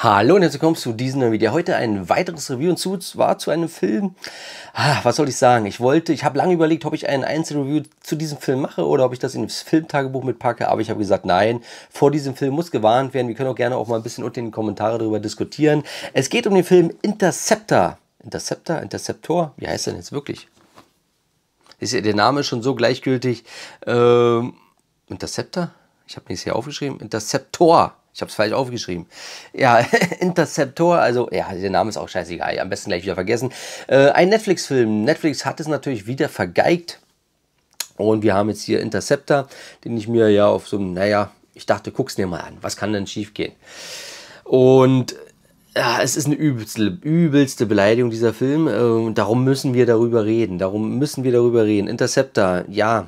Hallo und herzlich willkommen zu diesem neuen Video. Heute ein weiteres Review und zwar zu einem Film. Ah, was soll ich sagen? Ich wollte, ich habe lange überlegt, ob ich ein Einzelreview zu diesem Film mache oder ob ich das ins Filmtagebuch mitpacke, aber ich habe gesagt, nein, vor diesem Film muss gewarnt werden. Wir können auch gerne auch mal ein bisschen unten in den Kommentaren darüber diskutieren. Es geht um den Film Interceptor. Interceptor? Interceptor? Wie heißt der denn jetzt wirklich? Ist ja der Name schon so gleichgültig. Ähm, Interceptor? Ich habe nichts hier aufgeschrieben. Interceptor. Ich habe es falsch aufgeschrieben. Ja, Interceptor, also, ja, der Name ist auch scheißegal. Am besten gleich wieder vergessen. Äh, ein Netflix-Film. Netflix hat es natürlich wieder vergeigt. Und wir haben jetzt hier Interceptor, den ich mir ja auf so einem, naja, ich dachte, guck's dir mal an. Was kann denn schief gehen? Und ja, es ist eine übelste, übelste Beleidigung dieser Film. Äh, darum müssen wir darüber reden. Darum müssen wir darüber reden. Interceptor, ja,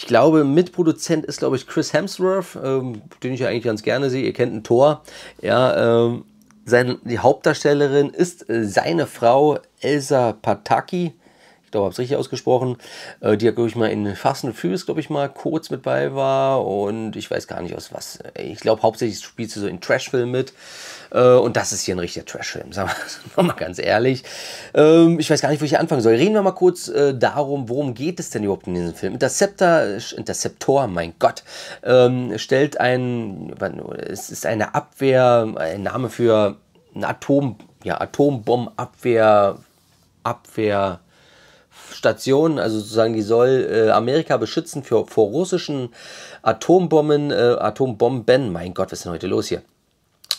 ich glaube, Mitproduzent ist, glaube ich, Chris Hemsworth, ähm, den ich ja eigentlich ganz gerne sehe. Ihr kennt ein Tor. Ja, ähm, seine, die Hauptdarstellerin ist äh, seine Frau Elsa Pataki ich glaube, habe es richtig ausgesprochen, äh, die, glaube ich, mal in Fast and Furious, glaube ich, mal kurz mit bei war und ich weiß gar nicht aus was. Ich glaube, hauptsächlich spielt sie so in Trashfilmen mit äh, und das ist hier ein richtiger Trashfilm, sagen wir mal ganz ehrlich. Ähm, ich weiß gar nicht, wo ich hier anfangen soll. Reden wir mal kurz äh, darum, worum geht es denn überhaupt in diesem Film? Interceptor, Interceptor, mein Gott, ähm, stellt ein, es ist eine Abwehr, ein Name für ein Atom, ja, Atombombenabwehr, Abwehr, Abwehr Station, also sozusagen die soll äh, Amerika beschützen für, vor russischen Atombomben, äh, Atombomben. Mein Gott, was ist denn heute los hier?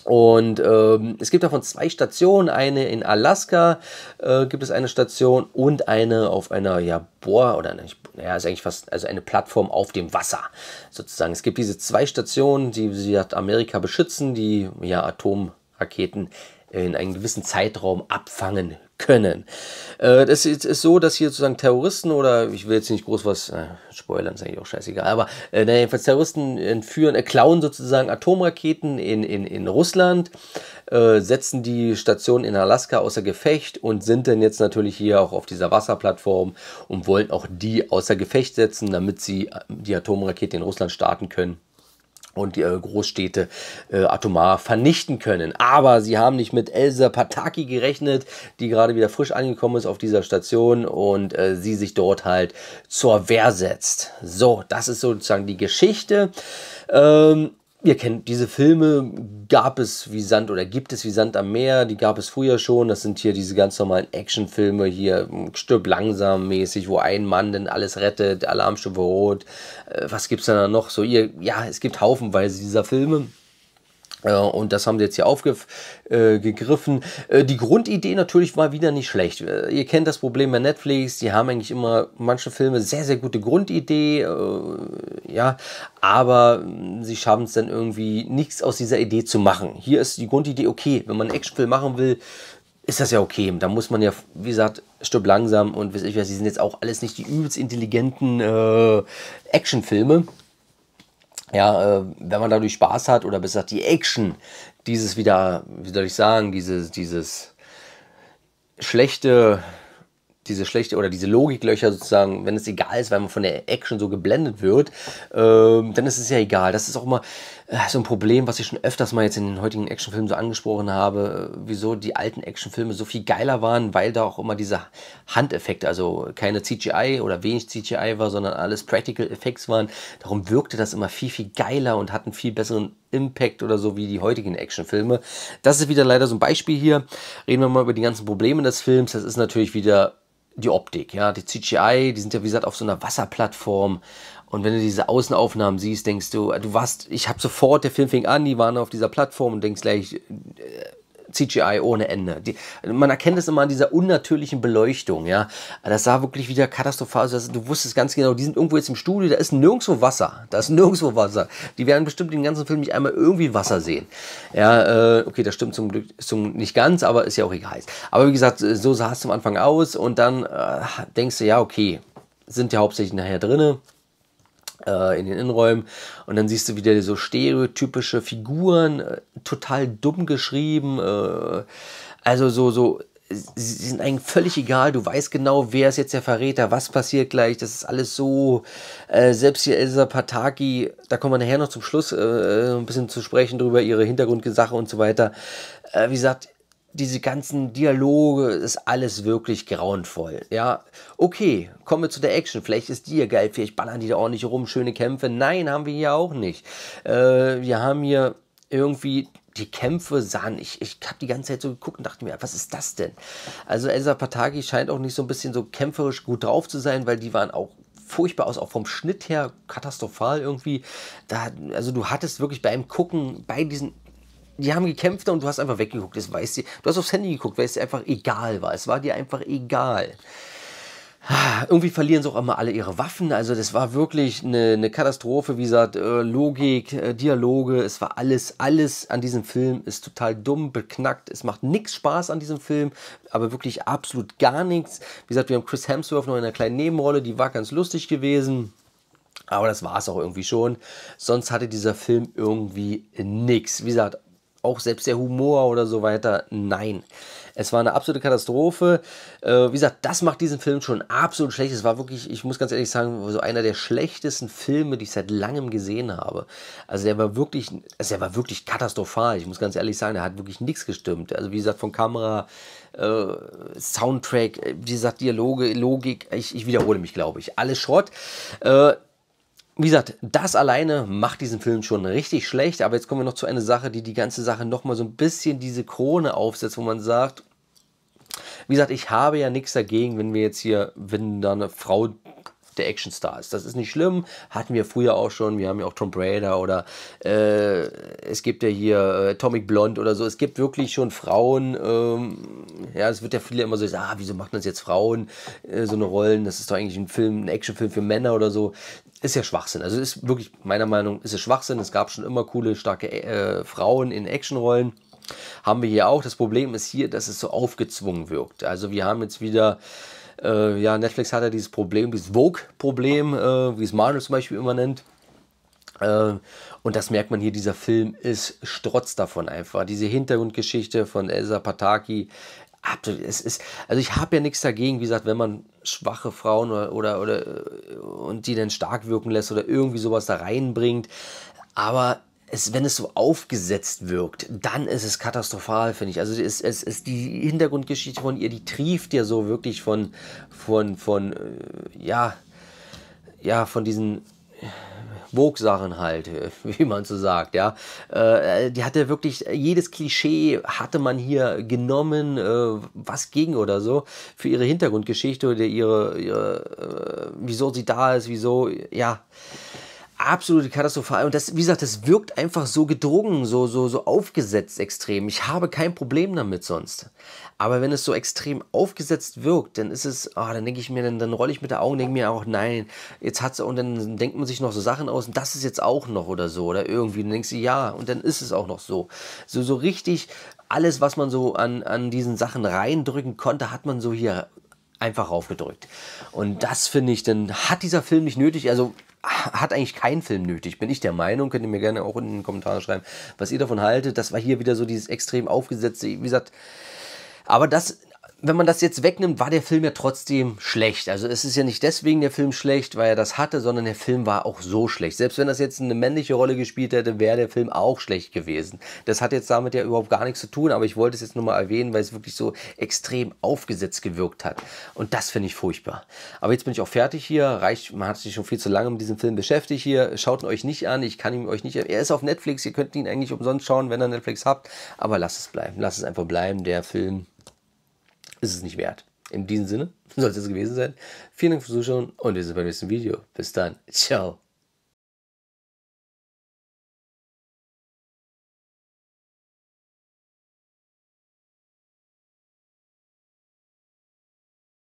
Und ähm, es gibt davon zwei Stationen. Eine in Alaska äh, gibt es eine Station und eine auf einer ja, Bohr oder nicht, naja, ist eigentlich fast also eine Plattform auf dem Wasser sozusagen. Es gibt diese zwei Stationen, die, die Amerika beschützen, die ja, Atomraketen in einem gewissen Zeitraum abfangen können. Es äh, ist, ist, so, dass hier sozusagen Terroristen oder ich will jetzt nicht groß was äh, spoilern, ist eigentlich auch scheißegal, aber äh, jedenfalls Terroristen entführen, äh, klauen sozusagen Atomraketen in, in, in Russland, äh, setzen die Station in Alaska außer Gefecht und sind dann jetzt natürlich hier auch auf dieser Wasserplattform und wollen auch die außer Gefecht setzen, damit sie äh, die Atomrakete in Russland starten können und die Großstädte äh, atomar vernichten können. Aber sie haben nicht mit Elsa Pataki gerechnet, die gerade wieder frisch angekommen ist auf dieser Station und äh, sie sich dort halt zur Wehr setzt. So, das ist sozusagen die Geschichte. Ähm, ihr kennt diese Filme, gab es wie Sand oder gibt es wie Sand am Meer, die gab es früher schon. Das sind hier diese ganz normalen Actionfilme hier, hm, stirb langsam mäßig, wo ein Mann dann alles rettet, Alarmstufe rot. Äh, was gibt's denn da noch? So ihr, ja, es gibt haufenweise dieser Filme. Äh, und das haben sie jetzt hier aufgegriffen. Äh, äh, die Grundidee natürlich war wieder nicht schlecht. Äh, ihr kennt das Problem bei Netflix. Die haben eigentlich immer manche Filme sehr, sehr gute Grundidee. Äh, ja, aber hm, sie schaffen es dann irgendwie nichts aus dieser Idee zu machen. Hier ist die Grundidee okay. Wenn man einen Actionfilm machen will, ist das ja okay. Da muss man ja, wie gesagt, stirb langsam und weiß ich was. Die sind jetzt auch alles nicht die übelst intelligenten äh, Actionfilme ja, äh, wenn man dadurch Spaß hat oder besser gesagt die Action, dieses wieder, wie soll ich sagen, dieses, dieses schlechte, diese schlechte oder diese Logiklöcher sozusagen, wenn es egal ist, weil man von der Action so geblendet wird, äh, dann ist es ja egal. Das ist auch immer, äh, so ein Problem, was ich schon öfters mal jetzt in den heutigen Actionfilmen so angesprochen habe, äh, wieso die alten Actionfilme so viel geiler waren, weil da auch immer diese Handeffekte, also keine CGI oder wenig CGI war, sondern alles Practical Effects waren. Darum wirkte das immer viel, viel geiler und hat einen viel besseren Impact oder so wie die heutigen Actionfilme. Das ist wieder leider so ein Beispiel hier. Reden wir mal über die ganzen Probleme des Films. Das ist natürlich wieder die Optik, ja, die CGI, die sind ja wie gesagt auf so einer Wasserplattform und wenn du diese Außenaufnahmen siehst, denkst du, du warst, ich habe sofort, der Film fing an, die waren auf dieser Plattform und denkst gleich, äh, CGI ohne Ende. Die, man erkennt es immer an dieser unnatürlichen Beleuchtung, ja. Das sah wirklich wieder katastrophal aus. du wusstest ganz genau, die sind irgendwo jetzt im Studio, da ist nirgendwo Wasser. Da ist nirgendwo Wasser. Die werden bestimmt den ganzen Film nicht einmal irgendwie Wasser sehen. Ja, äh, okay, das stimmt zum Glück zum, nicht ganz, aber ist ja auch egal. Aber wie gesagt, so sah es am Anfang aus und dann äh, denkst du, ja, okay, sind ja hauptsächlich nachher drinne äh, in den Innenräumen und dann siehst du wieder so stereotypische Figuren, äh, total dumm geschrieben, äh, also so, so, sie sind eigentlich völlig egal, du weißt genau, wer ist jetzt der Verräter, was passiert gleich, das ist alles so, selbst hier Elsa Pataki, da kommen wir nachher noch zum Schluss ein bisschen zu sprechen drüber, ihre Hintergrundgesache und so weiter, wie gesagt, diese ganzen Dialoge, ist alles wirklich grauenvoll. Ja, okay, kommen wir zu der Action. Vielleicht ist die ja geil, vielleicht ballern die da ordentlich rum, schöne Kämpfe. Nein, haben wir hier auch nicht. Äh, wir haben hier irgendwie die Kämpfe sahen. Ich, ich habe die ganze Zeit so geguckt und dachte mir, was ist das denn? Also Elsa Pataki scheint auch nicht so ein bisschen so kämpferisch gut drauf zu sein, weil die waren auch furchtbar aus, auch vom Schnitt her katastrophal irgendwie. Da, also du hattest wirklich beim Gucken, bei diesen die haben gekämpft und du hast einfach weggeguckt. Das weiß sie. Du hast aufs Handy geguckt, weil es dir einfach egal war. Es war dir einfach egal. Irgendwie verlieren sie auch immer alle ihre Waffen. Also das war wirklich eine, eine Katastrophe. Wie gesagt, äh, Logik, äh, Dialoge, es war alles, alles an diesem Film ist total dumm, beknackt. Es macht nichts Spaß an diesem Film, aber wirklich absolut gar nichts. Wie gesagt, wir haben Chris Hemsworth noch in einer kleinen Nebenrolle, die war ganz lustig gewesen. Aber das war es auch irgendwie schon. Sonst hatte dieser Film irgendwie nichts. Wie gesagt, auch selbst der Humor oder so weiter. Nein. Es war eine absolute Katastrophe. Äh, wie gesagt, das macht diesen Film schon absolut schlecht. Es war wirklich, ich muss ganz ehrlich sagen, so einer der schlechtesten Filme, die ich seit langem gesehen habe. Also der war wirklich, also der war wirklich katastrophal. Ich muss ganz ehrlich sagen, der hat wirklich nichts gestimmt. Also wie gesagt, von Kamera, äh, Soundtrack, äh, wie gesagt, Dialoge, Logik, ich, ich wiederhole mich, glaube ich. Alles Schrott. Äh, wie gesagt, das alleine macht diesen Film schon richtig schlecht, aber jetzt kommen wir noch zu einer Sache, die die ganze Sache nochmal so ein bisschen diese Krone aufsetzt, wo man sagt, wie gesagt, ich habe ja nichts dagegen, wenn wir jetzt hier, wenn da eine Frau der Actionstars. Das ist nicht schlimm, hatten wir früher auch schon. Wir haben ja auch Tom Brady oder äh, es gibt ja hier äh, Atomic Blonde oder so. Es gibt wirklich schon Frauen. Ähm, ja, es wird ja viele immer so, ah, wieso machen das jetzt Frauen äh, so eine Rollen? Das ist doch eigentlich ein Film, ein Actionfilm für Männer oder so. Ist ja Schwachsinn. Also ist wirklich, meiner Meinung, nach, ist es Schwachsinn. Es gab schon immer coole, starke äh, Frauen in Actionrollen haben wir hier auch. Das Problem ist hier, dass es so aufgezwungen wirkt. Also wir haben jetzt wieder äh, ja, Netflix hat ja dieses Problem, dieses Vogue-Problem, äh, wie es Manuel zum Beispiel immer nennt. Äh, und das merkt man hier, dieser Film ist strotz davon einfach. Diese Hintergrundgeschichte von Elsa Pataki, absolut, es ist, also ich habe ja nichts dagegen, wie gesagt, wenn man schwache Frauen oder, oder, oder äh, und die dann stark wirken lässt oder irgendwie sowas da reinbringt. Aber es, wenn es so aufgesetzt wirkt, dann ist es katastrophal, finde ich. Also es, es, es die Hintergrundgeschichte von ihr, die trieft ja so wirklich von, von, von, äh, ja, ja, von diesen äh, Vogue-Sachen halt, äh, wie man so sagt, ja. Äh, äh die hatte wirklich, jedes Klischee hatte man hier genommen, äh, was ging oder so, für ihre Hintergrundgeschichte oder ihre, ihre äh, wieso sie da ist, wieso, ja absolute katastrophal. Und das, wie gesagt, das wirkt einfach so gedrungen, so, so, so aufgesetzt extrem. Ich habe kein Problem damit sonst. Aber wenn es so extrem aufgesetzt wirkt, dann ist es, ah, oh, dann denke ich mir, dann, dann rolle ich mit der Augen, denke mir auch, nein, jetzt hat's, und dann denkt man sich noch so Sachen aus, und das ist jetzt auch noch oder so, oder irgendwie, dann denkst du, ja, und dann ist es auch noch so. So, so richtig alles, was man so an, an diesen Sachen reindrücken konnte, hat man so hier einfach raufgedrückt. Und das finde ich, dann hat dieser Film nicht nötig. Also hat eigentlich keinen Film nötig, bin ich der Meinung. Könnt ihr mir gerne auch in den Kommentaren schreiben, was ihr davon haltet. Das war hier wieder so dieses extrem aufgesetzte, wie gesagt. Aber das wenn man das jetzt wegnimmt, war der Film ja trotzdem schlecht. Also es ist ja nicht deswegen der Film schlecht, weil er das hatte, sondern der Film war auch so schlecht. Selbst wenn das jetzt eine männliche Rolle gespielt hätte, wäre der Film auch schlecht gewesen. Das hat jetzt damit ja überhaupt gar nichts zu tun, aber ich wollte es jetzt nur mal erwähnen, weil es wirklich so extrem aufgesetzt gewirkt hat. Und das finde ich furchtbar. Aber jetzt bin ich auch fertig hier. Reicht, man hat sich schon viel zu lange mit diesem Film beschäftigt hier. Schaut ihn euch nicht an. Ich kann ihn euch nicht. Er ist auf Netflix. Ihr könnt ihn eigentlich umsonst schauen, wenn ihr Netflix habt. Aber lasst es bleiben. Lasst es einfach bleiben. Der Film ist es nicht wert. In diesem Sinne sollte es gewesen sein. Vielen Dank fürs Zuschauen und wir sehen uns beim nächsten Video. Bis dann. Ciao.